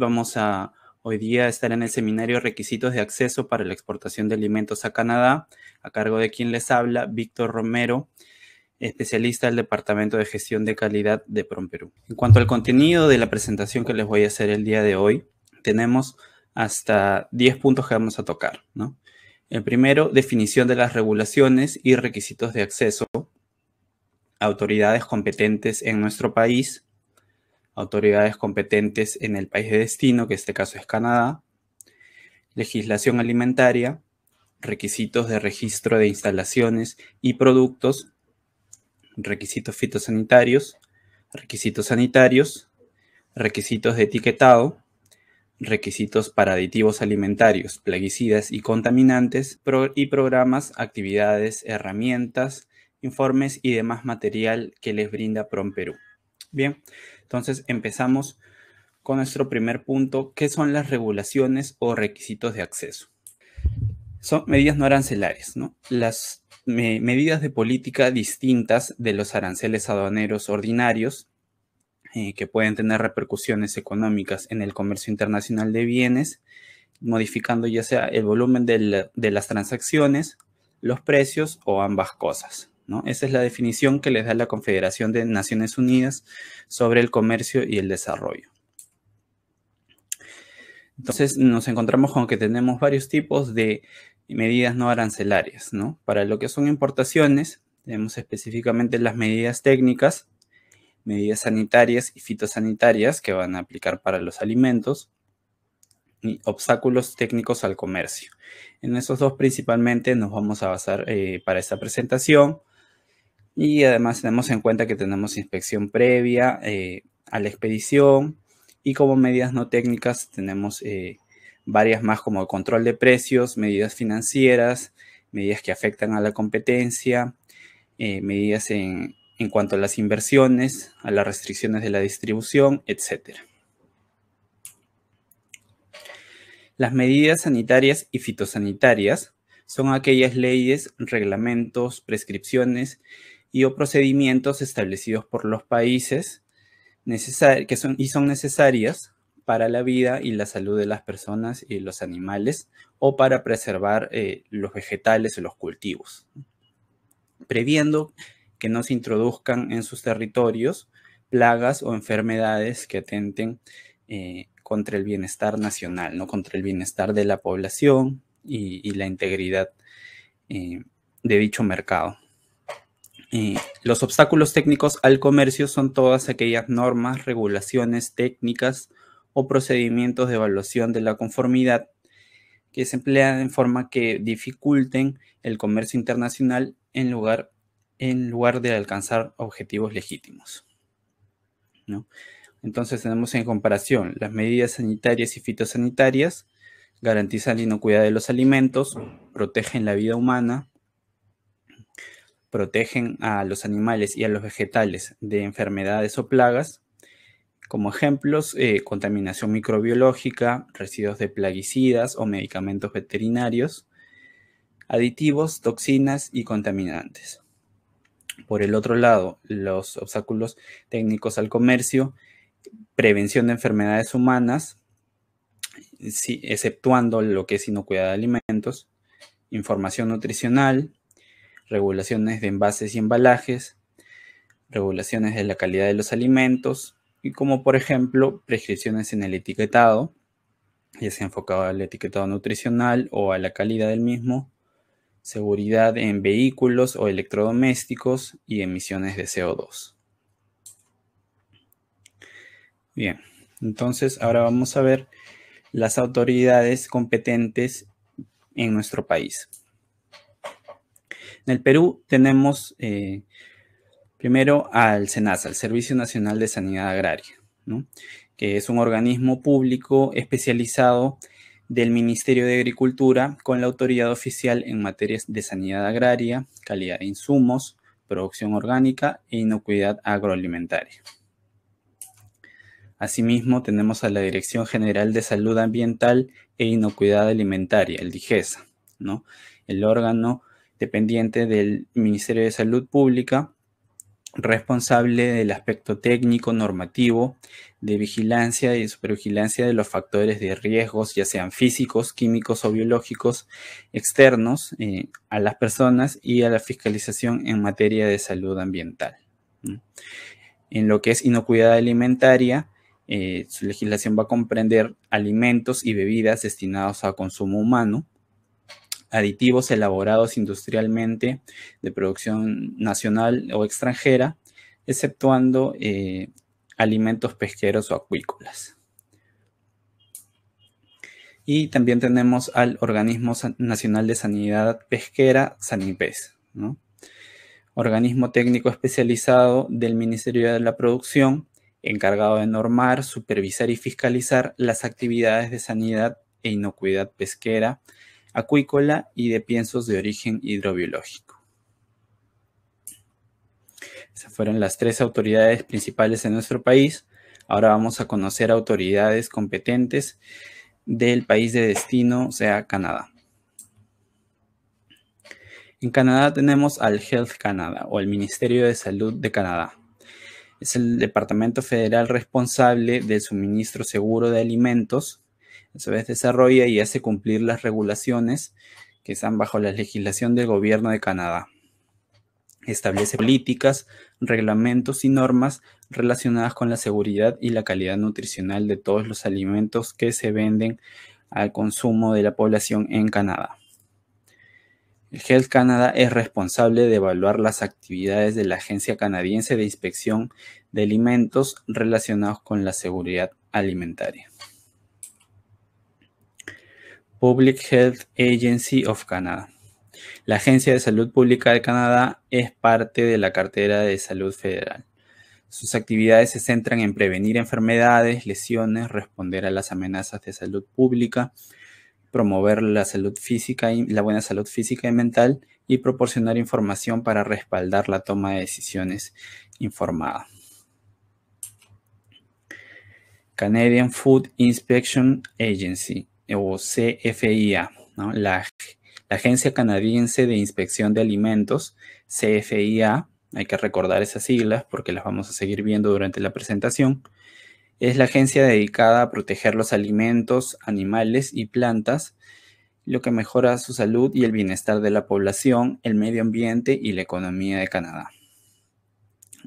vamos a hoy día estar en el seminario Requisitos de Acceso para la Exportación de Alimentos a Canadá, a cargo de quien les habla, Víctor Romero, especialista del Departamento de Gestión de Calidad de PROMPERÚ. En cuanto al contenido de la presentación que les voy a hacer el día de hoy, tenemos hasta 10 puntos que vamos a tocar. El primero, definición de las regulaciones y requisitos de acceso a autoridades competentes en nuestro país autoridades competentes en el país de destino, que en este caso es Canadá, legislación alimentaria, requisitos de registro de instalaciones y productos, requisitos fitosanitarios, requisitos sanitarios, requisitos de etiquetado, requisitos para aditivos alimentarios, plaguicidas y contaminantes, y programas, actividades, herramientas, informes y demás material que les brinda Perú Bien, entonces empezamos con nuestro primer punto, ¿qué son las regulaciones o requisitos de acceso. Son medidas no arancelares, Las medidas de política distintas de los aranceles aduaneros ordinarios, eh, que pueden tener repercusiones económicas en el comercio internacional de bienes, modificando ya sea el volumen de las transacciones, los precios o ambas cosas. Esa es la definición que les da la Confederación de Naciones Unidas sobre el comercio y el desarrollo. Entonces nos encontramos con que tenemos varios tipos de medidas no arancelarias, ¿no? Para lo que son importaciones, tenemos específicamente las medidas técnicas, medidas sanitarias y fitosanitarias que van a aplicar para los alimentos y obstáculos técnicos al comercio. En esos dos principalmente nos vamos a basar eh, para esta presentación. Y además tenemos en cuenta que tenemos inspección previa eh, a la expedición y como medidas no técnicas tenemos eh, varias más como control de precios, medidas financieras, medidas que afectan a la competencia, eh, medidas en, en cuanto a las inversiones, a las restricciones de la distribución, etc. Las medidas sanitarias y fitosanitarias son aquellas leyes, reglamentos, prescripciones y o procedimientos establecidos por los países que son, y son necesarias para la vida y la salud de las personas y los animales o para preservar eh, los vegetales y los cultivos, previendo que no se introduzcan en sus territorios plagas o enfermedades que atenten eh, contra el bienestar nacional, ¿no? contra el bienestar de la población y, la integridad eh, de dicho mercado los obstáculos técnicos al comercio son todas aquellas normas, regulaciones, técnicas o procedimientos de evaluación de la conformidad que se emplean en forma que dificulten el comercio internacional en lugar, en lugar de alcanzar objetivos legítimos. Entonces tenemos en comparación las medidas sanitarias y fitosanitarias garantizan la inocuidad de los alimentos, protegen la vida humana, protegen a los animales y a los vegetales de enfermedades o plagas, como ejemplos, eh, contaminación microbiológica, residuos de plaguicidas o medicamentos veterinarios, aditivos, toxinas y contaminantes. Por el otro lado, los obstáculos técnicos al comercio, prevención de enfermedades humanas, exceptuando lo que es inocuidad de alimentos, información nutricional, regulaciones de envases y embalajes, regulaciones de la calidad de los alimentos y como por ejemplo prescripciones en el etiquetado, ya sea enfocado al etiquetado nutricional o a la calidad del mismo, seguridad en vehículos o electrodomésticos y emisiones de CO2. Bien, entonces ahora vamos a ver las autoridades competentes en nuestro país. En el Perú tenemos eh, primero al SENASA, el Servicio Nacional de Sanidad Agraria, que es un organismo público especializado del Ministerio de Agricultura con la autoridad oficial en materias de sanidad agraria, calidad de insumos, producción orgánica e inocuidad agroalimentaria. Asimismo, tenemos a la Dirección General de Salud Ambiental e Inocuidad Alimentaria, el DIGESA, el órgano dependiente del Ministerio de Salud Pública, responsable del aspecto técnico, normativo, de vigilancia y supervigilancia de los factores de riesgos, ya sean físicos, químicos o biológicos, externos eh, a las personas y a la fiscalización en materia de salud ambiental. En lo que es inocuidad alimentaria, eh, su legislación va a comprender alimentos y bebidas destinados a consumo humano, aditivos elaborados industrialmente de producción nacional o extranjera, exceptuando eh, alimentos pesqueros o acuícolas. Y también tenemos al Organismo Nacional de Sanidad Pesquera, SANIPES, organismo técnico especializado del Ministerio de la Producción, encargado de normar, supervisar y fiscalizar las actividades de sanidad e inocuidad pesquera acuícola y de piensos de origen hidrobiológico. Esas fueron las tres autoridades principales en nuestro país. Ahora vamos a conocer autoridades competentes del país de destino, o sea, Canadá. En Canadá tenemos al Health Canada o el Ministerio de Salud de Canadá. Es el departamento federal responsable del suministro seguro de alimentos su vez desarrolla y hace cumplir las regulaciones que están bajo la legislación del gobierno de Canadá. Establece políticas, reglamentos y normas relacionadas con la seguridad y la calidad nutricional de todos los alimentos que se venden al consumo de la población en Canadá. El Health Canada es responsable de evaluar las actividades de la Agencia Canadiense de Inspección de Alimentos relacionados con la seguridad alimentaria. Public Health Agency of Canada. La Agencia de Salud Pública de Canadá es parte de la cartera de salud federal. Sus actividades se centran en prevenir enfermedades, lesiones, responder a las amenazas de salud pública, promover la salud física y la buena salud física y mental y proporcionar información para respaldar la toma de decisiones informada. Canadian Food Inspection Agency o CFIA, la, la Agencia Canadiense de Inspección de Alimentos, CFIA, hay que recordar esas siglas porque las vamos a seguir viendo durante la presentación, es la agencia dedicada a proteger los alimentos, animales y plantas, lo que mejora su salud y el bienestar de la población, el medio ambiente y la economía de Canadá.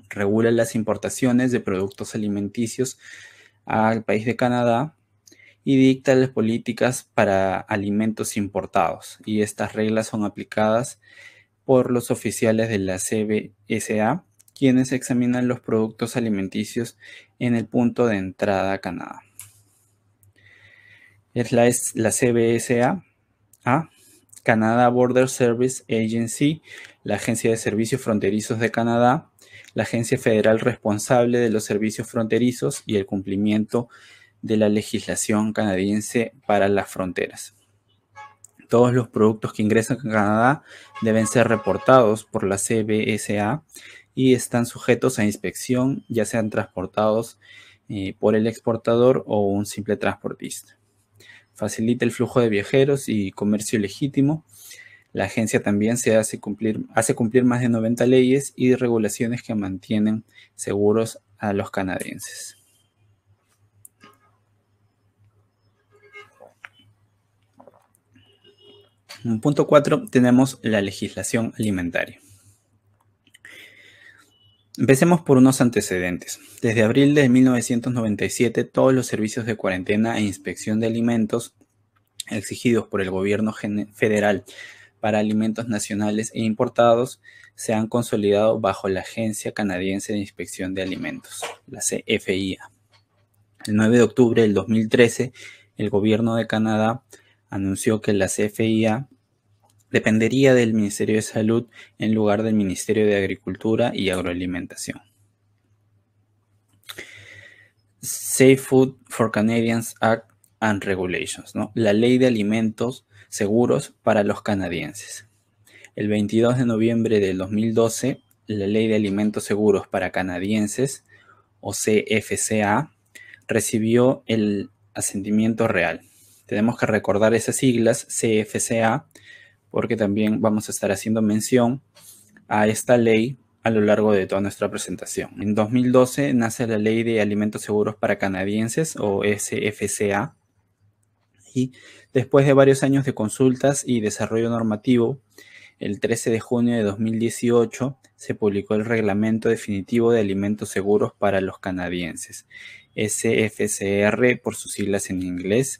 Regula las importaciones de productos alimenticios al país de Canadá y dicta las políticas para alimentos importados. Y estas reglas son aplicadas por los oficiales de la CBSA, quienes examinan los productos alimenticios en el punto de entrada a Canadá. Es la, CBSA, a Canada Border Service Agency, la Agencia de Servicios Fronterizos de Canadá, la agencia federal responsable de los servicios fronterizos y el cumplimiento de de la legislación canadiense para las fronteras. Todos los productos que ingresan a Canadá deben ser reportados por la CBSA y están sujetos a inspección, ya sean transportados eh, por el exportador o un simple transportista. Facilita el flujo de viajeros y comercio legítimo. La agencia también se hace cumplir, hace cumplir más de 90 leyes y regulaciones que mantienen seguros a los canadienses. En punto 4 tenemos la legislación alimentaria. Empecemos por unos antecedentes. Desde abril de 1997, todos los servicios de cuarentena e inspección de alimentos exigidos por el gobierno federal para alimentos nacionales e importados se han consolidado bajo la Agencia Canadiense de Inspección de Alimentos, la CFIA. El 9 de octubre del 2013, el gobierno de Canadá anunció que la CFIA dependería del Ministerio de Salud en lugar del Ministerio de Agricultura y Agroalimentación. Safe Food for Canadians Act and Regulations, ¿no? la ley de alimentos seguros para los canadienses. El 22 de noviembre del 2012, la ley de alimentos seguros para canadienses, o CFCA, recibió el asentimiento real. Tenemos que recordar esas siglas, CFCA, porque también vamos a estar haciendo mención a esta ley a lo largo de toda nuestra presentación. En 2012 nace la Ley de Alimentos Seguros para Canadienses o SFCA y después de varios años de consultas y desarrollo normativo, el 13 de junio de 2018 se publicó el Reglamento Definitivo de Alimentos Seguros para los Canadienses, SFCR por sus siglas en inglés,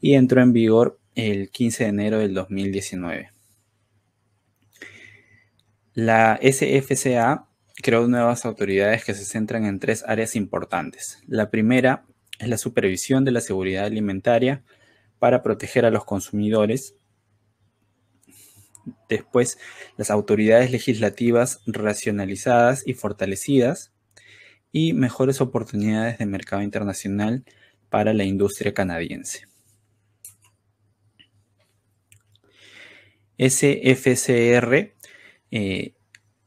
y entró en vigor el 15 de enero del 2019. La SFCA creó nuevas autoridades que se centran en tres áreas importantes. La primera es la supervisión de la seguridad alimentaria para proteger a los consumidores. Después, las autoridades legislativas racionalizadas y fortalecidas y mejores oportunidades de mercado internacional para la industria canadiense. SFCR eh,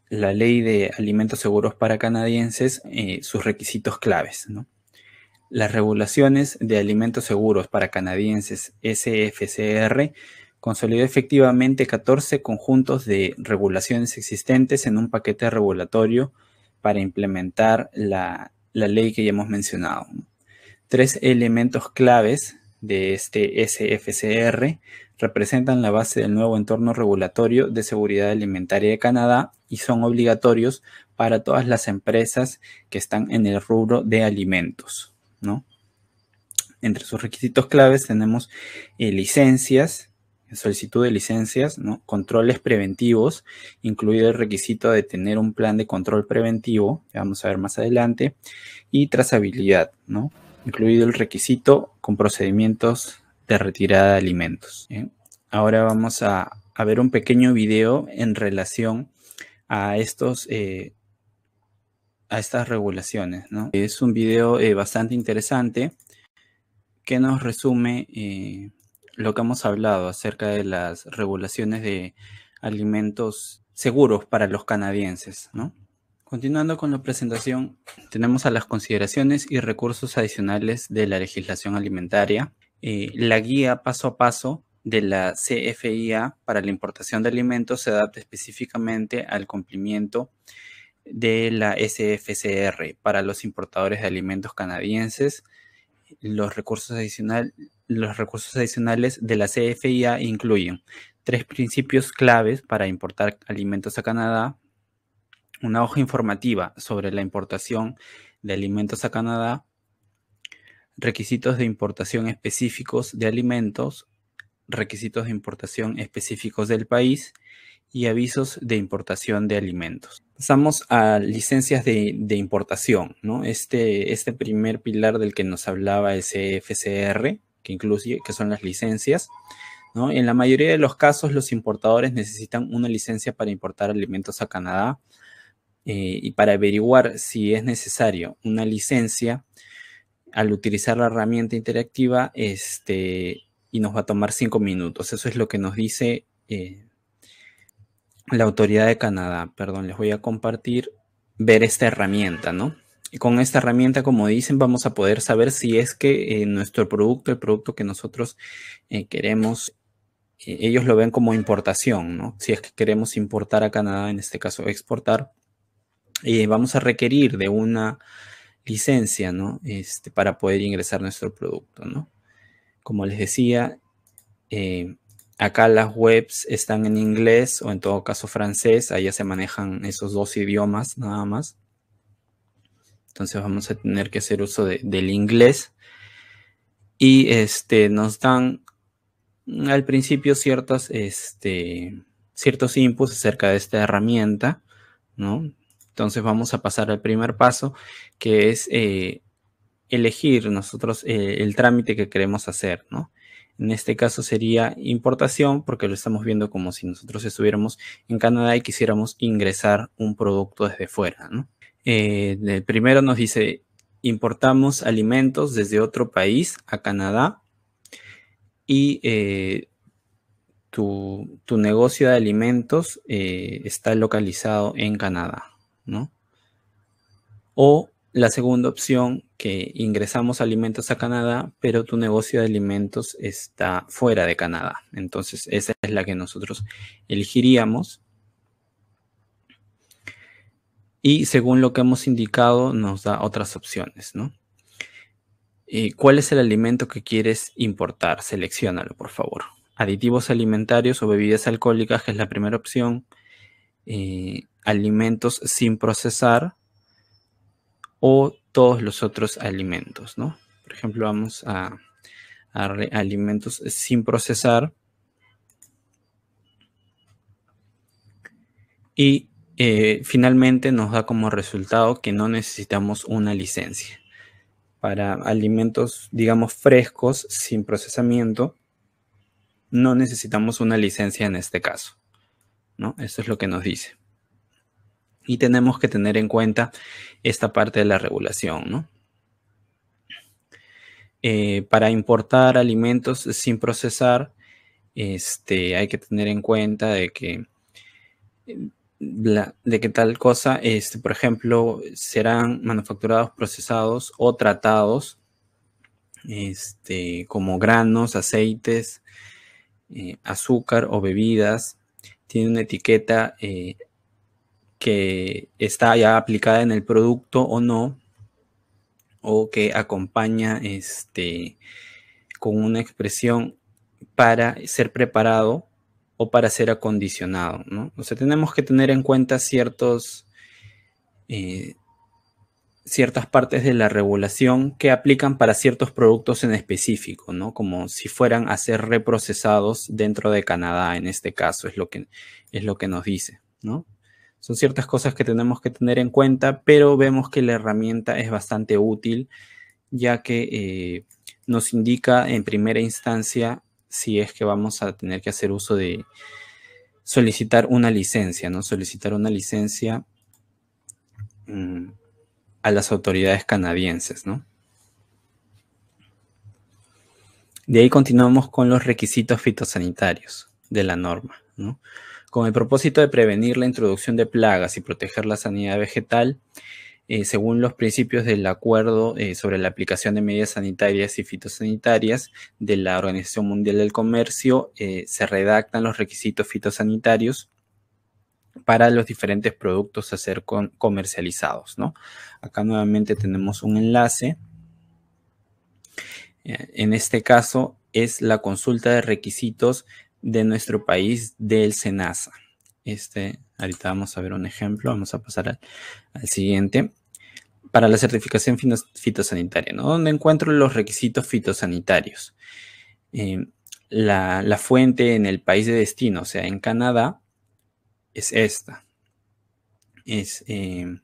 la ley de alimentos seguros para canadienses eh, sus requisitos claves. Las regulaciones de alimentos seguros para canadienses SFCR consolidó efectivamente 14 conjuntos de regulaciones existentes en un paquete regulatorio para implementar la, ley que ya hemos mencionado. Tres elementos claves de este SFCR representan la base del nuevo entorno regulatorio de seguridad alimentaria de Canadá y son obligatorios para todas las empresas que están en el rubro de alimentos, ¿no? Entre sus requisitos claves tenemos eh, licencias, solicitud de licencias, ¿no? controles preventivos, incluido el requisito de tener un plan de control preventivo, que vamos a ver más adelante, y trazabilidad, ¿no? incluido el requisito con procedimientos de retirada de alimentos. ¿eh? Ahora vamos a, ver un pequeño video en relación a estos... Eh, a estas regulaciones. Es un video eh, bastante interesante que nos resume lo que hemos hablado acerca de las regulaciones de alimentos seguros para los canadienses. Continuando con la presentación, tenemos a las consideraciones y recursos adicionales de la legislación alimentaria eh, la guía paso a paso de la CFIA para la importación de alimentos se adapta específicamente al cumplimiento de la SFCR para los importadores de alimentos canadienses. Los recursos, los recursos adicionales de la CFIA incluyen tres principios claves para importar alimentos a Canadá, una hoja informativa sobre la importación de alimentos a Canadá, requisitos de importación específicos de alimentos, requisitos de importación específicos del país y avisos de importación de alimentos. Pasamos a licencias de, importación, ¿no? Este, este primer pilar del que nos hablaba ese FCR, que incluye, que son las licencias. ¿no? En la mayoría de los casos, los importadores necesitan una licencia para importar alimentos a Canadá eh, y para averiguar si es necesario una licencia al utilizar la herramienta interactiva este, y nos va a tomar cinco minutos. Eso es lo que nos dice eh, la autoridad de Canadá. Perdón, les voy a compartir, ver esta herramienta, ¿no? Y con esta herramienta, como dicen, vamos a poder saber si es que eh, nuestro producto, el producto que nosotros eh, queremos, ellos lo ven como importación, ¿no? Si es que queremos importar a Canadá, en este caso exportar, vamos a requerir de una licencia, ¿no? Este, para poder ingresar nuestro producto, ¿no? Como les decía, eh, acá las webs están en inglés o en todo caso francés, allá se manejan esos dos idiomas nada más. Entonces vamos a tener que hacer uso del inglés. Y este, nos dan al principio ciertos, este, ciertos inputs acerca de esta herramienta, ¿no? Entonces vamos a pasar al primer paso, que es eh, elegir nosotros eh, el trámite que queremos hacer, ¿no? En este caso sería importación, porque lo estamos viendo como si nosotros estuviéramos en Canadá y quisiéramos ingresar un producto desde fuera, ¿no? Eh, primero nos dice, importamos alimentos desde otro país a Canadá y tu, negocio de alimentos está localizado en Canadá. O la segunda opción, que ingresamos alimentos a Canadá, pero tu negocio de alimentos está fuera de Canadá. Entonces, esa es la que nosotros elegiríamos. Y según lo que hemos indicado, nos da otras opciones, eh, ¿Cuál es el alimento que quieres importar? Selecciónalo, por favor. Aditivos alimentarios o bebidas alcohólicas, que es la primera opción. Eh, alimentos sin procesar o todos los otros alimentos, ¿no? Por ejemplo, vamos a, darle alimentos sin procesar y eh, finalmente nos da como resultado que no necesitamos una licencia. Para alimentos, digamos, frescos, sin procesamiento, no necesitamos una licencia en este caso. ¿no? Eso es lo que nos dice y tenemos que tener en cuenta esta parte de la regulación, ¿no? Eh, para importar alimentos sin procesar, este, hay que tener en cuenta de que, de tal cosa, este, por ejemplo, serán manufacturados, procesados o tratados este, como granos, aceites, eh, azúcar o bebidas. Tiene una etiqueta eh, que está ya aplicada en el producto o no, o que acompaña este, con una expresión para ser preparado o para ser acondicionado. ¿no? O sea, tenemos que tener en cuenta eh, ciertas partes de la regulación que aplican para ciertos productos en específico, ¿no? como si fueran a ser reprocesados dentro de Canadá, en este caso, es lo que, es lo que nos dice. ¿no? Son ciertas cosas que tenemos que tener en cuenta, pero vemos que la herramienta es bastante útil, ya que eh, nos indica en primera instancia si es que vamos a tener que hacer uso de solicitar una licencia, ¿no? Solicitar una licencia mm, a las autoridades canadienses, ¿no? De ahí continuamos con los requisitos fitosanitarios de la norma, ¿no? Con el propósito de prevenir la introducción de plagas y proteger la sanidad vegetal, eh, según los principios del acuerdo eh, sobre la aplicación de medidas sanitarias y fitosanitarias de la Organización Mundial del Comercio, eh, se redactan los requisitos fitosanitarios para los diferentes productos a ser comercializados. Acá nuevamente tenemos un enlace. En este caso es la consulta de requisitos de nuestro país del SENASA. Este, ahorita vamos a ver un ejemplo, vamos a pasar al, siguiente. Para la certificación fitosanitaria, ¿no? Donde encuentro los requisitos fitosanitarios. Em, la, fuente en el país de destino, o sea, en Canadá, es esta. Es, em,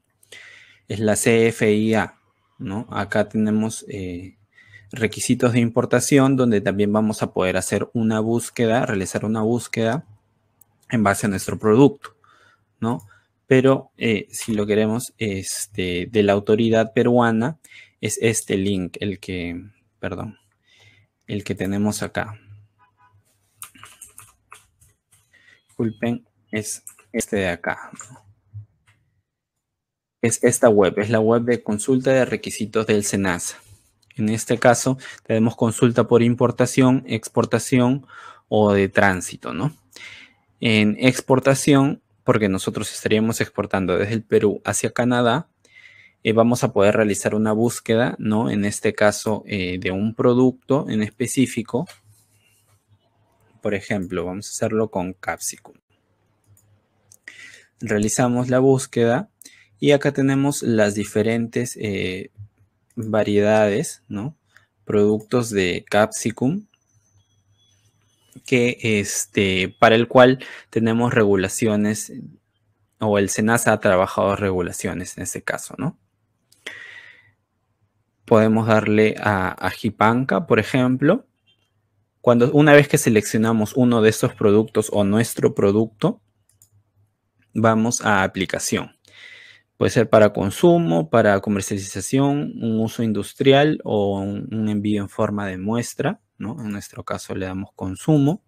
es, la CFIA, ¿no? Acá tenemos eh, requisitos de importación, donde también vamos a poder hacer una búsqueda, realizar una búsqueda en base a nuestro producto, ¿no? Pero eh, si lo queremos, este, de la autoridad peruana, es este link, el que, perdón, el que tenemos acá. Disculpen, es este de acá. Es esta web, es la web de consulta de requisitos del SENASA. En este caso, tenemos consulta por importación, exportación o de tránsito, ¿no? En exportación, porque nosotros estaríamos exportando desde el Perú hacia Canadá, eh, vamos a poder realizar una búsqueda, ¿no? En este caso, eh, de un producto en específico. Por ejemplo, vamos a hacerlo con capsicum. Realizamos la búsqueda y acá tenemos las diferentes eh, variedades, ¿no? Productos de capsicum, que este, para el cual tenemos regulaciones, o el SENASA ha trabajado regulaciones en este caso, ¿no? Podemos darle a, a Jipanca, por ejemplo. Cuando, una vez que seleccionamos uno de estos productos o nuestro producto, vamos a aplicación. Puede ser para consumo, para comercialización, un uso industrial o un, envío en forma de muestra. En nuestro caso le damos consumo.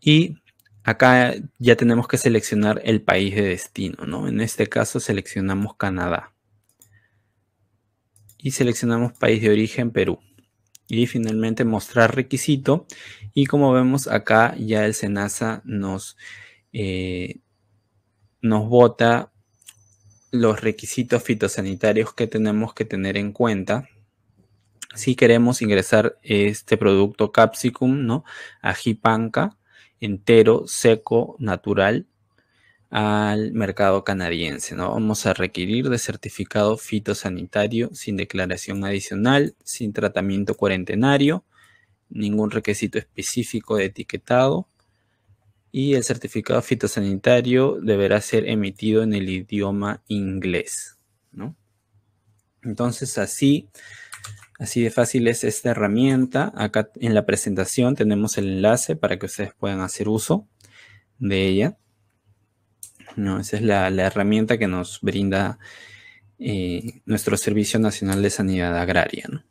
Y acá ya tenemos que seleccionar el país de destino. En este caso seleccionamos Canadá. Y seleccionamos país de origen Perú. Y finalmente mostrar requisito. Y como vemos acá ya el SENASA nos... Eh, nos vota los requisitos fitosanitarios que tenemos que tener en cuenta si queremos ingresar este producto capsicum, ¿no? Ají entero, seco, natural, al mercado canadiense, ¿no? Vamos a requerir de certificado fitosanitario sin declaración adicional, sin tratamiento cuarentenario, ningún requisito específico de etiquetado, y el certificado fitosanitario deberá ser emitido en el idioma inglés, ¿no? Entonces, así, así de fácil es esta herramienta. Acá en la presentación tenemos el enlace para que ustedes puedan hacer uso de ella. No, esa es la, herramienta que nos brinda eh, nuestro Servicio Nacional de Sanidad Agraria, ¿no?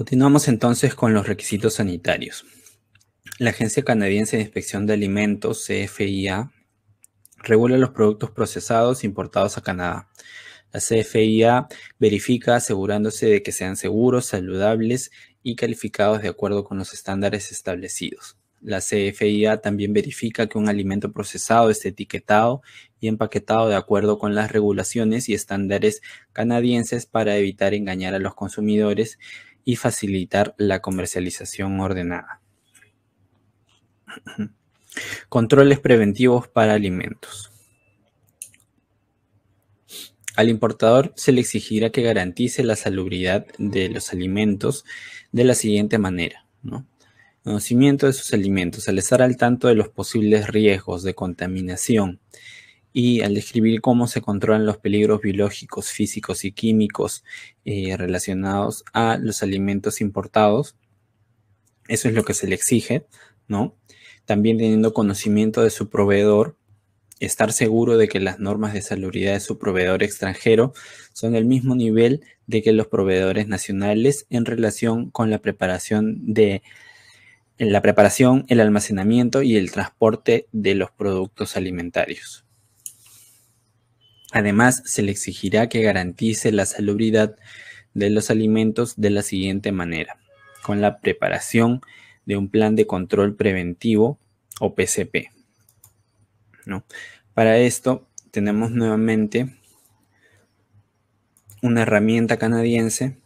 Continuamos entonces con los requisitos sanitarios. La Agencia Canadiense de Inspección de Alimentos, CFIA, regula los productos procesados importados a Canadá. La CFIA verifica asegurándose de que sean seguros, saludables y calificados de acuerdo con los estándares establecidos. La CFIA también verifica que un alimento procesado esté etiquetado y empaquetado de acuerdo con las regulaciones y estándares canadienses para evitar engañar a los consumidores y facilitar la comercialización ordenada. Controles preventivos para alimentos. Al importador se le exigirá que garantice la salubridad de los alimentos de la siguiente manera. ¿no? Conocimiento de sus alimentos, al estar al tanto de los posibles riesgos de contaminación, y al describir cómo se controlan los peligros biológicos, físicos y químicos eh, relacionados a los alimentos importados. Eso es lo que se le exige, ¿no? También teniendo conocimiento de su proveedor, estar seguro de que las normas de salubridad de su proveedor extranjero son del mismo nivel de que los proveedores nacionales en relación con la preparación de la preparación, el almacenamiento y el transporte de los productos alimentarios. Además, se le exigirá que garantice la salubridad de los alimentos de la siguiente manera, con la preparación de un plan de control preventivo o PCP. Para esto tenemos nuevamente una herramienta canadiense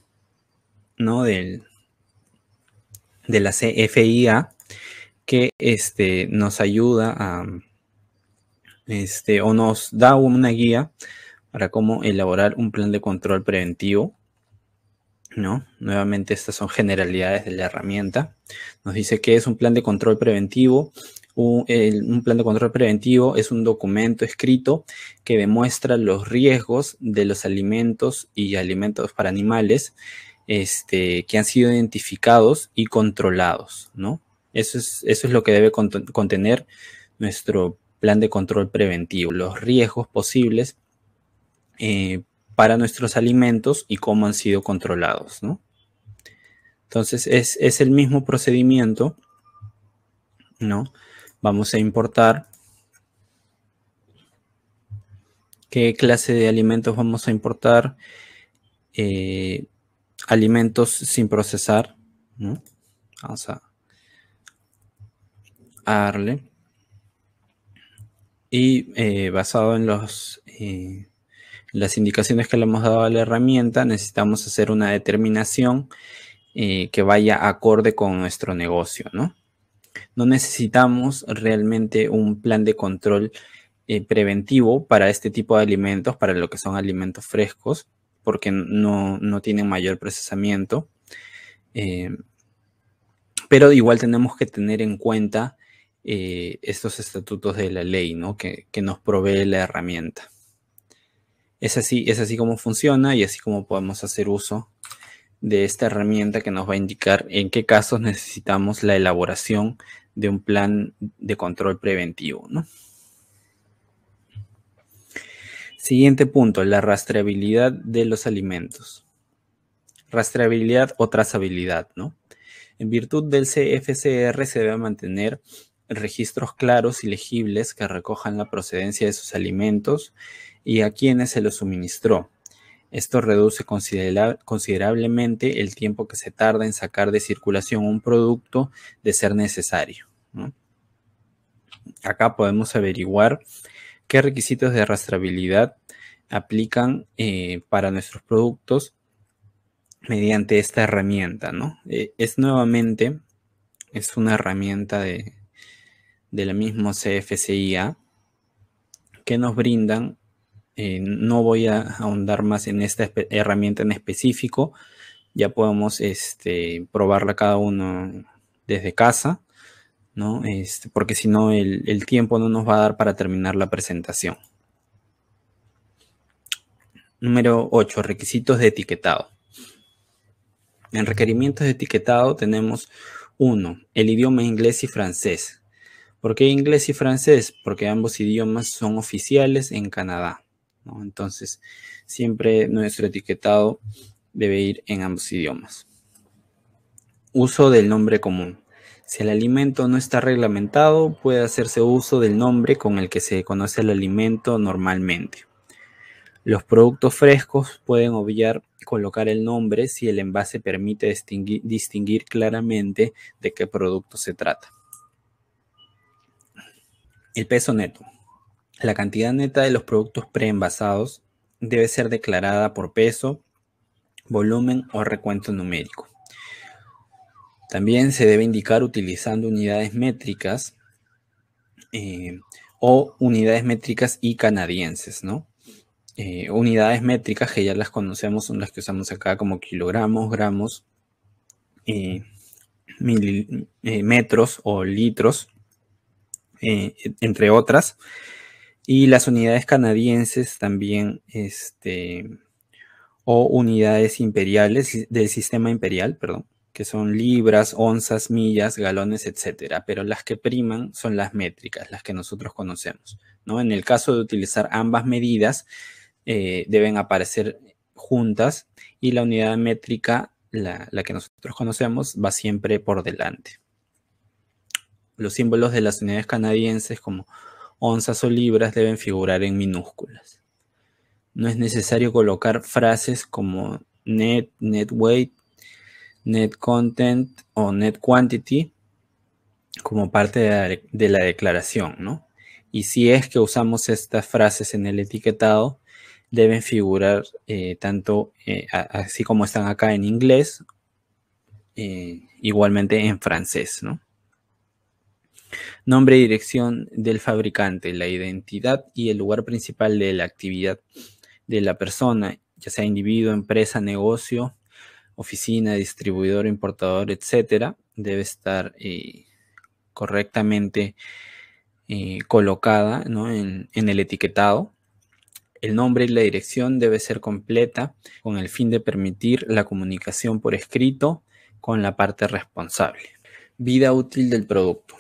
¿no? Del, de la CFIA que este, nos ayuda a este, o nos da una guía para cómo elaborar un plan de control preventivo. ¿no? Nuevamente estas son generalidades de la herramienta. Nos dice que es un plan de control preventivo. Un, un plan de control preventivo es un documento escrito que demuestra los riesgos de los alimentos y alimentos para animales este, que han sido identificados y controlados, ¿no? Eso es, eso es lo que debe contener nuestro plan de control preventivo, los riesgos posibles eh, para nuestros alimentos y cómo han sido controlados. ¿no? Entonces es, el mismo procedimiento, ¿no? Vamos a importar. ¿Qué clase de alimentos vamos a importar? Eh, alimentos sin procesar, ¿no? Vamos a darle y eh, basado en los, eh, las indicaciones que le hemos dado a la herramienta, necesitamos hacer una determinación eh, que vaya acorde con nuestro negocio, ¿no? No necesitamos realmente un plan de control preventivo para este tipo de alimentos, para lo que son alimentos frescos, porque no, no tienen mayor procesamiento. pero igual tenemos que tener en cuenta eh, estos estatutos de la ley ¿no? que, nos provee la herramienta. Es así, es así como funciona y así como podemos hacer uso de esta herramienta que nos va a indicar en qué casos necesitamos la elaboración de un plan de control preventivo. Siguiente punto, la rastreabilidad de los alimentos. Rastreabilidad o trazabilidad, ¿no? En virtud del CFCR se debe mantener registros claros y legibles que recojan la procedencia de sus alimentos y a quienes se los suministró. Esto reduce considerablemente el tiempo que se tarda en sacar de circulación un producto de ser necesario. Acá podemos averiguar qué requisitos de rastrabilidad aplican eh, para nuestros productos mediante esta herramienta. Eh, es nuevamente, es una herramienta de, de la misma CFCIA que nos brindan. Eh, no voy a ahondar más en esta herramienta en específico. Ya podemos este, probarla cada uno desde casa, ¿no? Este, porque si no, el, el tiempo no nos va a dar para terminar la presentación. Número 8. Requisitos de etiquetado. En requerimientos de etiquetado tenemos 1. El idioma inglés y francés. ¿Por qué inglés y francés? Porque ambos idiomas son oficiales en Canadá. Entonces, siempre nuestro etiquetado debe ir en ambos idiomas. Uso del nombre común. Si el alimento no está reglamentado, puede hacerse uso del nombre con el que se conoce el alimento normalmente. Los productos frescos pueden obviar colocar el nombre si el envase permite distinguir claramente de qué producto se trata. El peso neto. La cantidad neta de los productos preenvasados debe ser declarada por peso, volumen o recuento numérico. También se debe indicar utilizando unidades métricas eh, o unidades métricas y canadienses, ¿no? Eh, unidades métricas que ya las conocemos, son las que usamos acá como kilogramos, gramos, eh, metros o litros eh, entre otras. Y las unidades canadienses también, este, o unidades imperiales, del sistema imperial, perdón, que son libras, onzas, millas, galones, etcétera. Pero las que priman son las métricas, las que nosotros conocemos. ¿no? En el caso de utilizar ambas medidas, eh, deben aparecer juntas y la unidad métrica, la que nosotros conocemos, va siempre por delante los símbolos de las unidades canadienses como onzas o libras deben figurar en minúsculas. No es necesario colocar frases como net, net weight, net content o net quantity como parte de la, declaración, ¿no? Y si es que usamos estas frases en el etiquetado, deben figurar eh, tanto eh, así como están acá en inglés, eh, igualmente en francés, ¿no? Nombre y dirección del fabricante, la identidad y el lugar principal de la actividad de la persona, ya sea individuo, empresa, negocio, oficina, distribuidor, importador, etcétera, debe estar eh, correctamente eh, colocada en el etiquetado. El nombre y la dirección debe ser completa con el fin de permitir la comunicación por escrito con la parte responsable. Vida útil del producto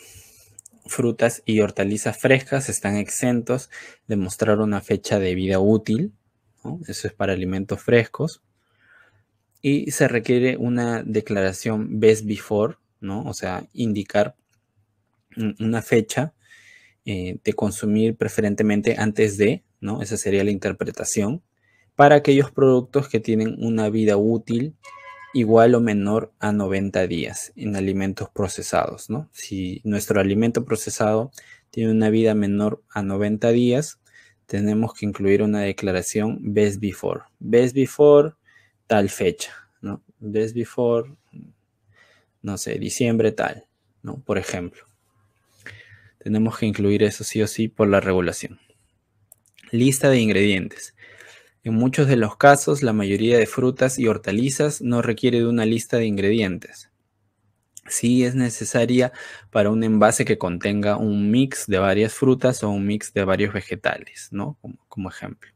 frutas y hortalizas frescas están exentos de mostrar una fecha de vida útil. Eso es para alimentos frescos. Y se requiere una declaración best before, ¿no? o sea, indicar una fecha eh, de consumir preferentemente antes de, ¿no? esa sería la interpretación, para aquellos productos que tienen una vida útil igual o menor a 90 días en alimentos procesados, ¿no? Si nuestro alimento procesado tiene una vida menor a 90 días, tenemos que incluir una declaración best before. Best before tal fecha, ¿no? Best before, no sé, diciembre tal, ¿no? Por ejemplo. Tenemos que incluir eso sí o sí por la regulación. Lista de ingredientes. En muchos de los casos, la mayoría de frutas y hortalizas no requiere de una lista de ingredientes. Sí es necesaria para un envase que contenga un mix de varias frutas o un mix de varios vegetales, ¿no? Como, ejemplo.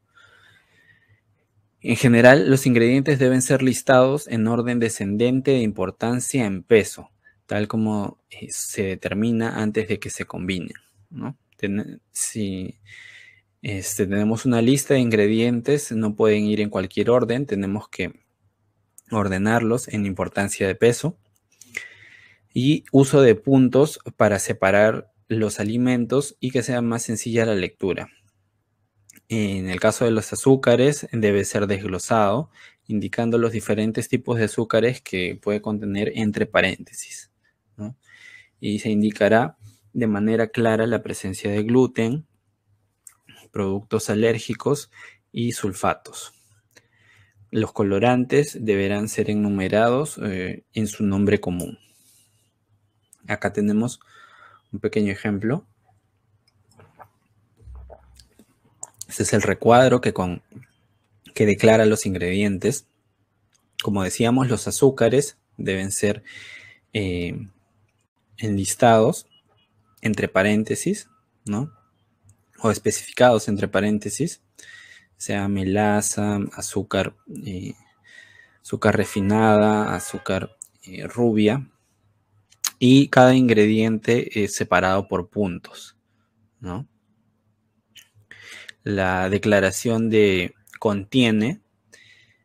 En general, los ingredientes deben ser listados en orden descendente de importancia en peso, tal como eh, se determina antes de que se combinen. ¿no? si, este, tenemos una lista de ingredientes, no pueden ir en cualquier orden, tenemos que ordenarlos en importancia de peso. Y uso de puntos para separar los alimentos y que sea más sencilla la lectura. En el caso de los azúcares, debe ser desglosado, indicando los diferentes tipos de azúcares que puede contener entre paréntesis. Y se indicará de manera clara la presencia de gluten, productos alérgicos y sulfatos. Los colorantes deberán ser enumerados eh, en su nombre común. Acá tenemos un pequeño ejemplo. Este es el recuadro que, con, que declara los ingredientes. Como decíamos, los azúcares deben ser eh, enlistados entre paréntesis, ¿no? o especificados entre paréntesis, sea melaza, azúcar, eh, azúcar refinada, azúcar eh, rubia, y cada ingrediente separado por puntos. ¿no? La declaración de contiene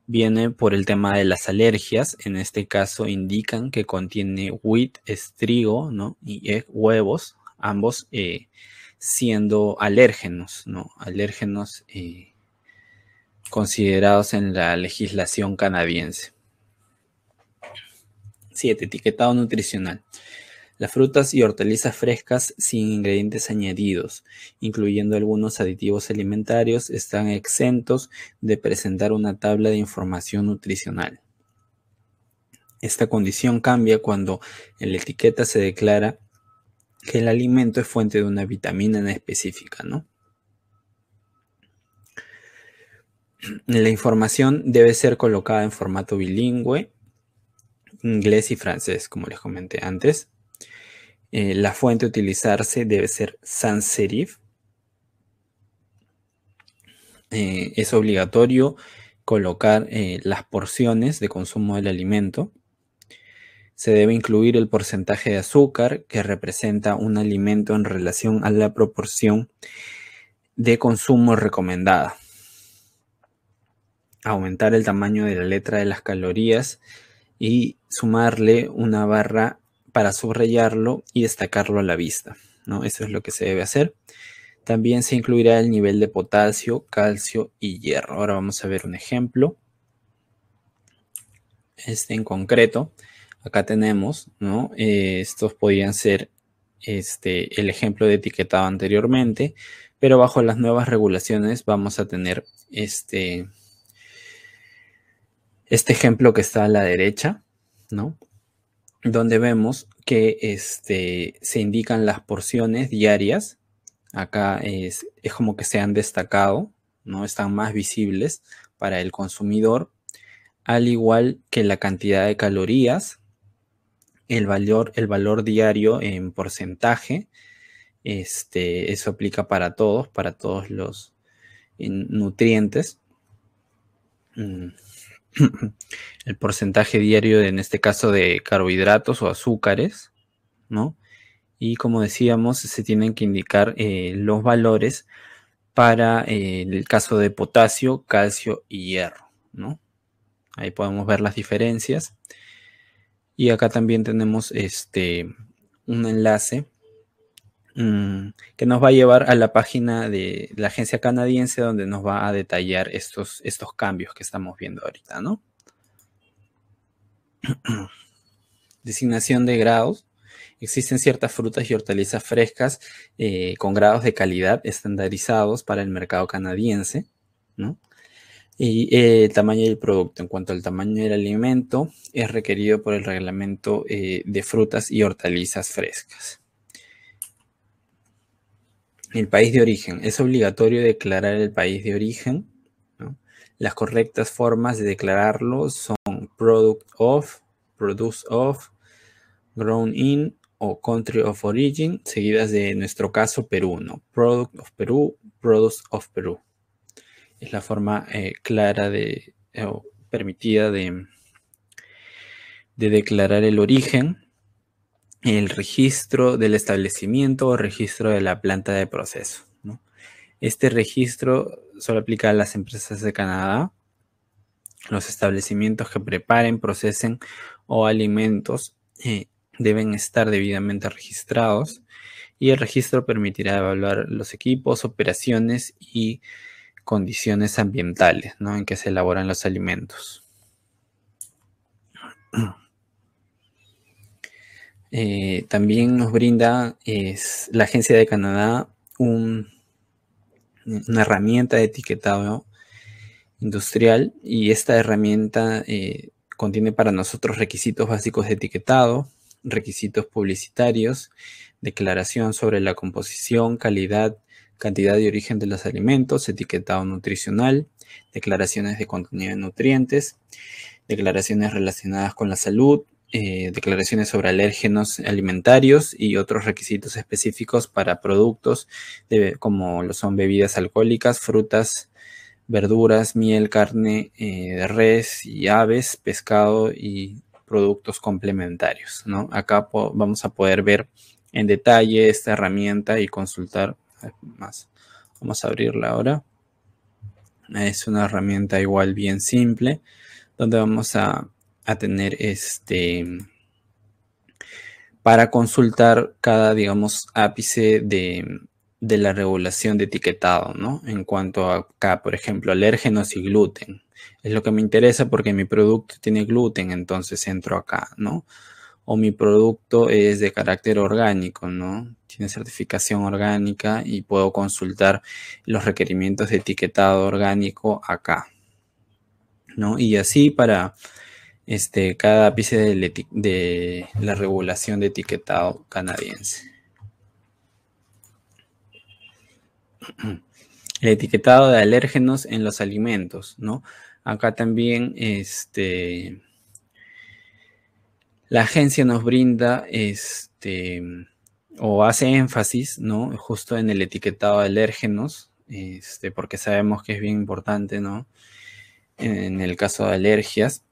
viene por el tema de las alergias. En este caso indican que contiene wheat, es trigo, ¿no? y eh, huevos, ambos siendo alérgenos, ¿no? Alérgenos eh, considerados en la legislación canadiense. 7. Etiquetado nutricional. Las frutas y hortalizas frescas sin ingredientes añadidos, incluyendo algunos aditivos alimentarios, están exentos de presentar una tabla de información nutricional. Esta condición cambia cuando en la etiqueta se declara que el alimento es fuente de una vitamina en específica, ¿no? La información debe ser colocada en formato bilingüe, inglés y francés, como les comenté antes. Eh, la fuente a utilizarse debe ser sans serif. Eh, es obligatorio colocar eh, las porciones de consumo del alimento se debe incluir el porcentaje de azúcar que representa un alimento en relación a la proporción de consumo recomendada. Aumentar el tamaño de la letra de las calorías y sumarle una barra para subrayarlo y destacarlo a la vista. ¿no? Eso es lo que se debe hacer. También se incluirá el nivel de potasio, calcio y hierro. Ahora vamos a ver un ejemplo. Este en concreto acá tenemos, ¿no? Eh, estos podían ser este, el ejemplo de etiquetado anteriormente, pero bajo las nuevas regulaciones vamos a tener este, este ejemplo que está a la derecha, ¿no? Donde vemos que este, se indican las porciones diarias. Acá es, es como que se han destacado, ¿no? Están más visibles para el consumidor, al igual que la cantidad de calorías, el valor, el valor diario en porcentaje. Este, eso aplica para todos, para todos los eh, nutrientes. Mm. El porcentaje diario, en este caso, de carbohidratos o azúcares, ¿no? Y como decíamos, se tienen que indicar eh, los valores para eh, el caso de potasio, calcio y hierro, ¿no? Ahí podemos ver las diferencias. Y acá también tenemos este, un enlace mm, que nos va a llevar a la página de la agencia canadiense donde nos va a detallar estos, estos cambios que estamos viendo ahorita, ¿no? Designación de grados. Existen ciertas frutas y hortalizas frescas eh, con grados de calidad estandarizados para el mercado canadiense, ¿no? Y eh, el tamaño del producto. En cuanto al tamaño del alimento, es requerido por el reglamento eh, de frutas y hortalizas frescas. El país de origen. Es obligatorio declarar el país de origen. Las correctas formas de declararlo son product of, produce of, grown in o country of origin, seguidas de nuestro caso Perú, ¿no? Product of Perú, produce of Perú es la forma eh, clara de, eh, o permitida de, de declarar el origen, el registro del establecimiento o registro de la planta de proceso. Este registro solo aplica a las empresas de Canadá, los establecimientos que preparen, procesen o alimentos eh, deben estar debidamente registrados y el registro permitirá evaluar los equipos, operaciones y condiciones ambientales ¿no? en que se elaboran los alimentos. Eh, también nos brinda la Agencia de Canadá una herramienta de etiquetado industrial y esta herramienta eh, contiene para nosotros requisitos básicos de etiquetado, requisitos publicitarios, declaración sobre la composición, calidad cantidad y origen de los alimentos, etiquetado nutricional, declaraciones de contenido de nutrientes, declaraciones relacionadas con la salud, eh, declaraciones sobre alérgenos alimentarios y otros requisitos específicos para productos como lo son bebidas alcohólicas, frutas, verduras, miel, carne eh, de res y aves, pescado y productos complementarios. ¿no? Acá vamos a poder ver en detalle esta herramienta y consultar más. Vamos a abrirla ahora. Es una herramienta igual bien simple, donde vamos a, tener este para consultar cada, digamos, ápice de, de la regulación de etiquetado, ¿no? En cuanto a acá, por ejemplo, alérgenos y gluten. Es lo que me interesa porque mi producto tiene gluten, entonces entro acá, ¿no? O mi producto es de carácter orgánico, ¿no? tiene certificación orgánica y puedo consultar los requerimientos de etiquetado orgánico acá. ¿no? Y así para este, cada ápice de, de la regulación de etiquetado canadiense. El etiquetado de alérgenos en los alimentos, ¿no? Acá también este, la agencia nos brinda este, o hace énfasis, ¿no? Justo en el etiquetado de alérgenos, este, porque sabemos que es bien importante, ¿no? En, el caso de alergias.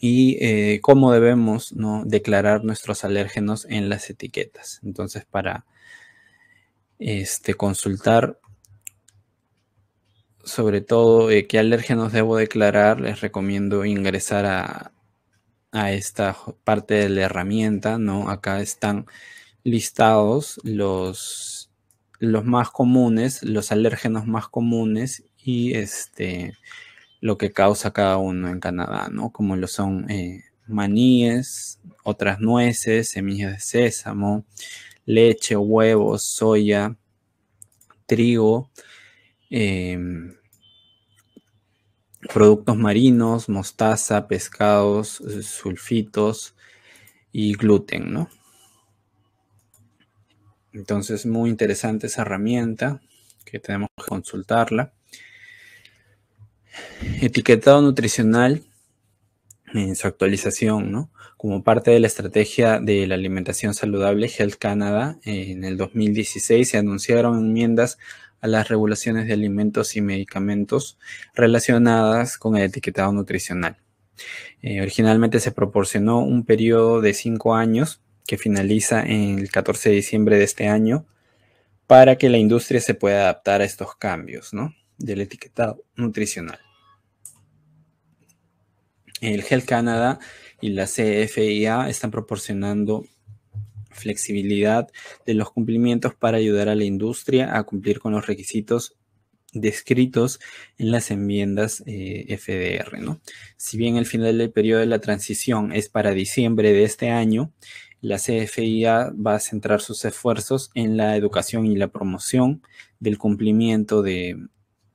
Y eh, cómo debemos ¿no? declarar nuestros alérgenos en las etiquetas. Entonces, para este, consultar sobre todo eh, qué alérgenos debo declarar, les recomiendo ingresar a, a esta parte de la herramienta, ¿no? Acá están listados los, los más comunes, los alérgenos más comunes y este, lo que causa cada uno en Canadá, ¿no? Como lo son eh, maníes, otras nueces, semillas de sésamo, leche, huevos, soya, trigo, em, productos marinos, mostaza, pescados, sulfitos y gluten, ¿no? Entonces, muy interesante esa herramienta que tenemos que consultarla. Etiquetado nutricional en su actualización, ¿no? Como parte de la estrategia de la alimentación saludable, Health Canada eh, en el 2016 se anunciaron enmiendas a las regulaciones de alimentos y medicamentos relacionadas con el etiquetado nutricional. Eh, originalmente se proporcionó un periodo de cinco años que finaliza el 14 de diciembre de este año, para que la industria se pueda adaptar a estos cambios ¿no? del etiquetado nutricional. El Health Canada y la CFIA están proporcionando flexibilidad de los cumplimientos para ayudar a la industria a cumplir con los requisitos descritos en las enmiendas eh, FDR. ¿no? Si bien el final del periodo de la transición es para diciembre de este año, la CFIA va a centrar sus esfuerzos en la educación y la promoción del cumplimiento de,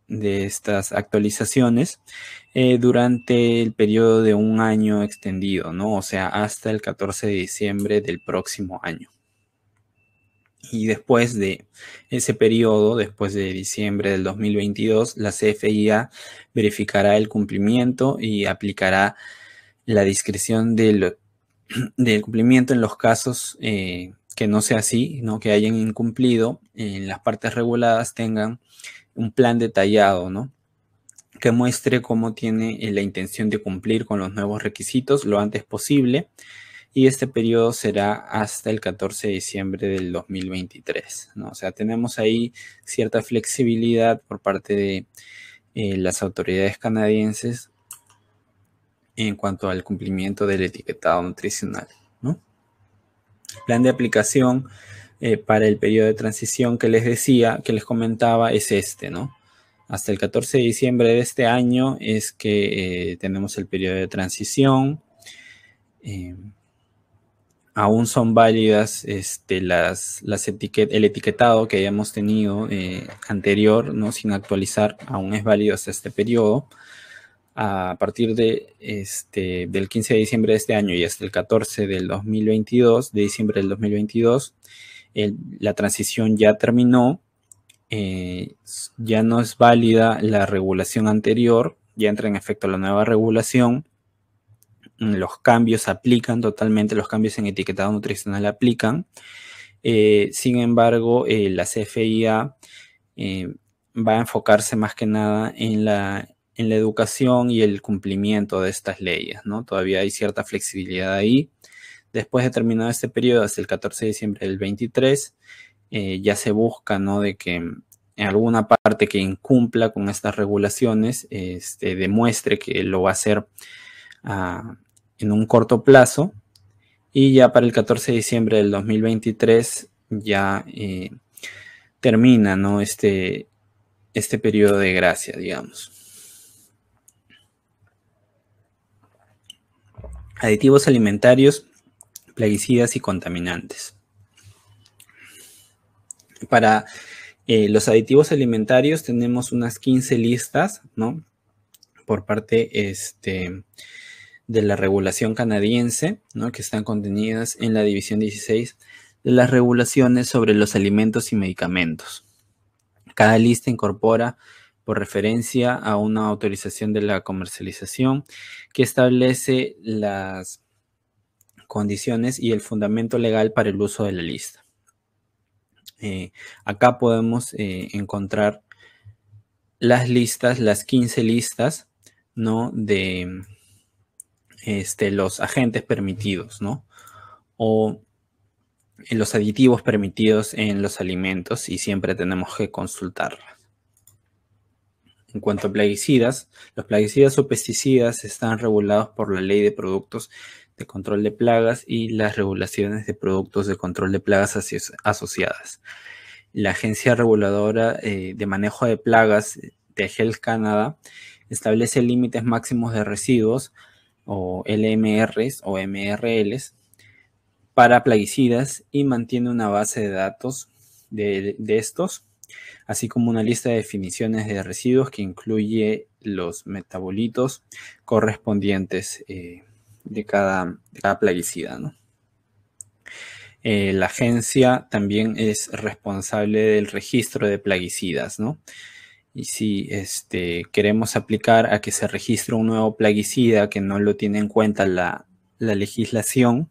estas actualizaciones eh, durante el periodo de un año extendido, ¿no? O sea, hasta el 14 de diciembre del próximo año. Y después de ese periodo, después de diciembre del 2022, la CFIA verificará el cumplimiento y aplicará la discreción del del cumplimiento en los casos eh, que no sea así, ¿no? que hayan incumplido en las partes reguladas tengan un plan detallado, ¿no? que muestre cómo tiene eh, la intención de cumplir con los nuevos requisitos lo antes posible y este periodo será hasta el 14 de diciembre del 2023. ¿no? O sea, tenemos ahí cierta flexibilidad por parte de eh, las autoridades canadienses en cuanto al cumplimiento del etiquetado nutricional. ¿no? Plan de aplicación eh, para el periodo de transición que les decía, que les comentaba, es este, ¿no? Hasta el 14 de diciembre de este año es que eh, tenemos el periodo de transición. Em, aún son válidas este, las, el etiquetado que hayamos tenido eh, anterior, ¿no? sin actualizar, aún es válido hasta este periodo a partir de este, del 15 de diciembre de este año y hasta el 14 del 2022, de diciembre del 2022, la transición ya terminó, eh, ya no es válida la regulación anterior, ya entra en efecto la nueva regulación, mm, los cambios aplican totalmente, los cambios en etiquetado nutricional aplican, eh, sin embargo, eh, la CFIA va a enfocarse más que nada en la en la educación y el cumplimiento de estas leyes, ¿no? Todavía hay cierta flexibilidad ahí. Después de terminado este periodo, hasta el 14 de diciembre del 23, eh, ya se busca, ¿no? De que en alguna parte que incumpla con estas regulaciones este, demuestre que lo va a hacer ah, en un corto plazo. Y ya para el 14 de diciembre del 2023 ya eh, termina, ¿no? Este, este periodo de gracia, digamos. aditivos alimentarios, plaguicidas y contaminantes. Para eh, los aditivos alimentarios tenemos unas 15 listas, ¿no? Por parte este, de la regulación canadiense, ¿no? Que están contenidas en la división 16 de las regulaciones sobre los alimentos y medicamentos. Cada lista incorpora por referencia a una autorización de la comercialización que establece las condiciones y el fundamento legal para el uso de la lista. Eh, acá podemos eh, encontrar las listas, las 15 listas, ¿no? De este, los agentes permitidos, ¿no? O los aditivos permitidos en los alimentos y siempre tenemos que consultarlas. En cuanto a plaguicidas, los plaguicidas o pesticidas están regulados por la Ley de Productos de Control de Plagas y las regulaciones de productos de control de plagas asociadas. La Agencia Reguladora eh, de Manejo de Plagas de Health Canada establece límites máximos de residuos o LMRs o MRLs para plaguicidas y mantiene una base de datos de, de estos así como una lista de definiciones de residuos que incluye los metabolitos correspondientes eh, de, cada, plaguicida. ¿no? Eh, la agencia también es responsable del registro de plaguicidas, ¿no? Y si este, queremos aplicar a que se registre un nuevo plaguicida que no lo tiene en cuenta la, legislación,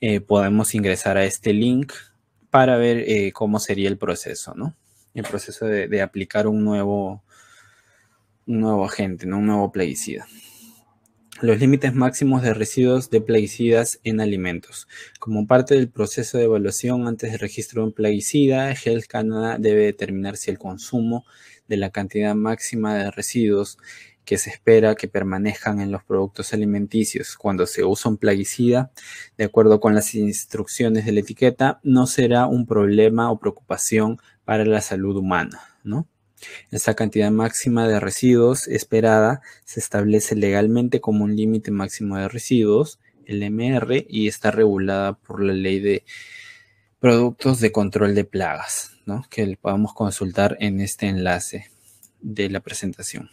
eh, podemos ingresar a este link para ver cómo sería el proceso, ¿no? el proceso de, aplicar un nuevo, nuevo agente, un nuevo plaguicida. Los límites máximos de residuos de plaguicidas en alimentos. Como parte del proceso de evaluación antes de registro de un plaguicida, Health Canada debe determinar si el consumo de la cantidad máxima de residuos que se espera que permanezcan en los productos alimenticios cuando se usa un plaguicida, de acuerdo con las instrucciones de la etiqueta, no será un problema o preocupación para la salud humana, ¿no? Esta cantidad máxima de residuos esperada se establece legalmente como un límite máximo de residuos, el MR, y está regulada por la ley de productos de control de plagas, ¿no? que podemos consultar en este enlace de la presentación.